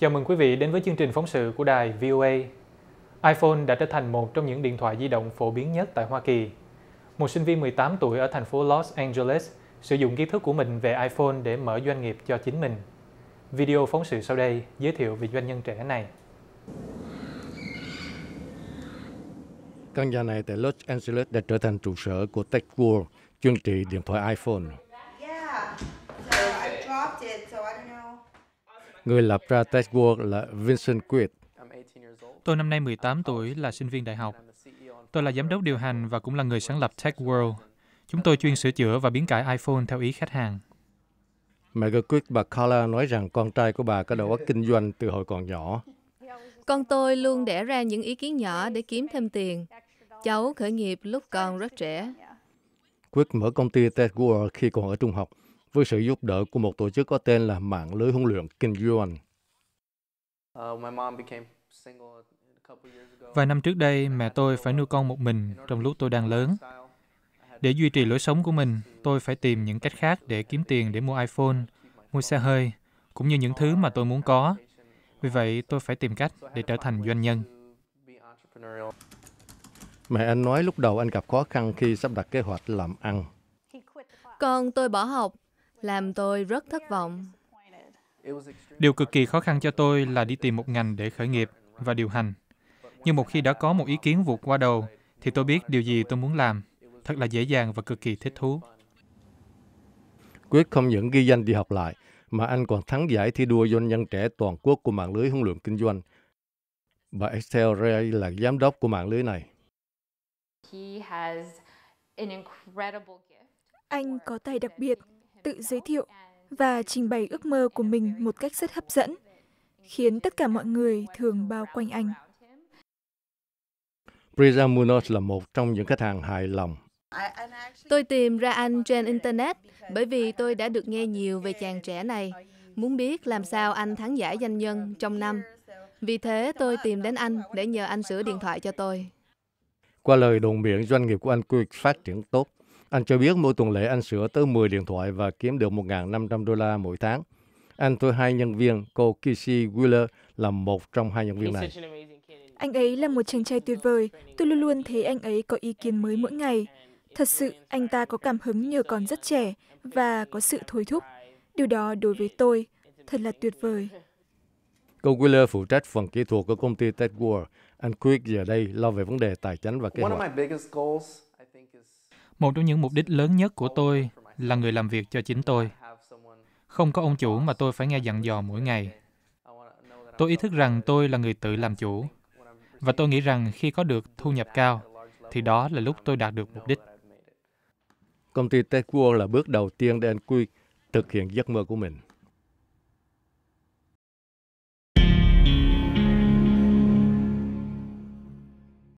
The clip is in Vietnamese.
Chào mừng quý vị đến với chương trình phóng sự của đài VOA. iPhone đã trở thành một trong những điện thoại di động phổ biến nhất tại Hoa Kỳ. Một sinh viên 18 tuổi ở thành phố Los Angeles sử dụng kiến thức của mình về iPhone để mở doanh nghiệp cho chính mình. Video phóng sự sau đây giới thiệu về doanh nhân trẻ này. Căn nhà này tại Los Angeles đã trở thành trụ sở của Tech World, chuyên trị điện thoại iPhone. Người lập ra Tech là Vincent Quid. Tôi năm nay 18 tuổi, là sinh viên đại học. Tôi là giám đốc điều hành và cũng là người sáng lập Tech World. Chúng tôi chuyên sửa chữa và biến cải iPhone theo ý khách hàng. Mẹ của Quid, bà Carla nói rằng con trai của bà có đầu óc kinh doanh từ hồi còn nhỏ. Con tôi luôn đẻ ra những ý kiến nhỏ để kiếm thêm tiền. Cháu khởi nghiệp lúc còn rất trẻ. Quid mở công ty Tech World khi còn ở trung học với sự giúp đỡ của một tổ chức có tên là Mạng lưới huấn luyện Kim Yuan. Oh, Vài năm trước đây, mẹ tôi phải nuôi con một mình trong lúc tôi đang lớn. Để duy trì lối sống của mình, tôi phải tìm những cách khác để kiếm tiền để mua iPhone, mua xe hơi, cũng như những thứ mà tôi muốn có. Vì vậy, tôi phải tìm cách để trở thành doanh nhân. Mẹ anh nói lúc đầu anh gặp khó khăn khi sắp đặt kế hoạch làm ăn. Con tôi bỏ học, làm tôi rất thất vọng. Điều cực kỳ khó khăn cho tôi là đi tìm một ngành để khởi nghiệp và điều hành. Nhưng một khi đã có một ý kiến vụt qua đầu, thì tôi biết điều gì tôi muốn làm. Thật là dễ dàng và cực kỳ thích thú. Quyết không những ghi danh đi học lại, mà anh còn thắng giải thi đua doanh nhân trẻ toàn quốc của mạng lưới huấn luyện kinh doanh. Bà Estelle Ray là giám đốc của mạng lưới này. Anh có tài đặc biệt tự giới thiệu và trình bày ước mơ của mình một cách rất hấp dẫn khiến tất cả mọi người thường bao quanh anh. Priya Munoz là một trong những khách hàng hài lòng. Tôi tìm ra anh trên Internet bởi vì tôi đã được nghe nhiều về chàng trẻ này, muốn biết làm sao anh thắng giải danh nhân trong năm. Vì thế tôi tìm đến anh để nhờ anh sửa điện thoại cho tôi. Qua lời đồn miệng, doanh nghiệp của anh quy phát triển tốt. Anh cho biết mỗi tuần lễ anh sửa tới 10 điện thoại và kiếm được 1.500 đô la mỗi tháng. Anh thuê hai nhân viên, cô Kishi Wheeler là một trong hai nhân viên này. Anh ấy là một chàng trai tuyệt vời. Tôi luôn luôn thấy anh ấy có ý kiến mới mỗi ngày. Thật sự, anh ta có cảm hứng nhờ còn rất trẻ và có sự thôi thúc. Điều đó đối với tôi thật là tuyệt vời. Cô Wheeler phụ trách phần kỹ thuật của công ty Tech World. Anh Quick giờ đây lo về vấn đề tài chính và kế hoạch một trong những mục đích lớn nhất của tôi là người làm việc cho chính tôi không có ông chủ mà tôi phải nghe dặn dò mỗi ngày tôi ý thức rằng tôi là người tự làm chủ và tôi nghĩ rằng khi có được thu nhập cao thì đó là lúc tôi đạt được mục đích công ty Techworld là bước đầu tiên để anh Quy thực hiện giấc mơ của mình